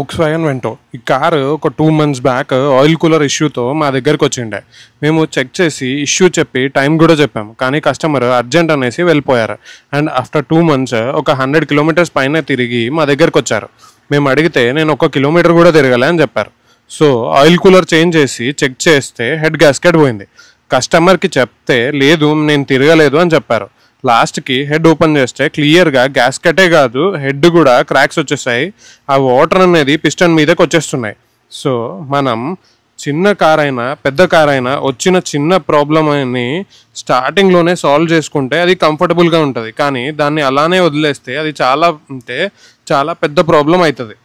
ఓక్స్ Volkswagen Vento ఈ car ఒక two months back oil cooler ఇష్యూతో మా దగ్గరికి వచ్చిండే మేము చెక్ చేసి ఇష్యూ చెప్పి టైం కూడా చెప్పాము కానీ కస్టమర్ అర్జెంట్ అనేసి వెళ్ళిపోయారు అండ్ ఆఫ్టర్ టూ మంత్స్ ఒక హండ్రెడ్ కిలోమీటర్స్ పైన తిరిగి మా దగ్గరికి వచ్చారు మేము అడిగితే నేను ఒక కిలోమీటర్ కూడా తిరగలే అని చెప్పారు సో ఆయిల్ కూలర్ చేంజ్ చేసి చెక్ చేస్తే హెడ్ గ్యాస్కెట్ పోయింది కస్టమర్కి చెప్తే లేదు నేను తిరగలేదు అని చెప్పారు లాస్ట్కి హెడ్ ఓపెన్ చేస్తే క్లియర్గా గ్యాస్కెటే కాదు హెడ్ కూడా క్రాక్స్ వచ్చేసాయి ఆ వాటర్ అనేది పిస్టన్ మీదకి వచ్చేస్తున్నాయి సో మనం చిన్న కార్ అయినా పెద్ద కార్ అయినా వచ్చిన చిన్న ప్రాబ్లం అని స్టార్టింగ్లోనే సాల్వ్ చేసుకుంటే అది కంఫర్టబుల్గా ఉంటుంది కానీ దాన్ని అలానే వదిలేస్తే అది చాలా అంటే చాలా పెద్ద ప్రాబ్లం అవుతుంది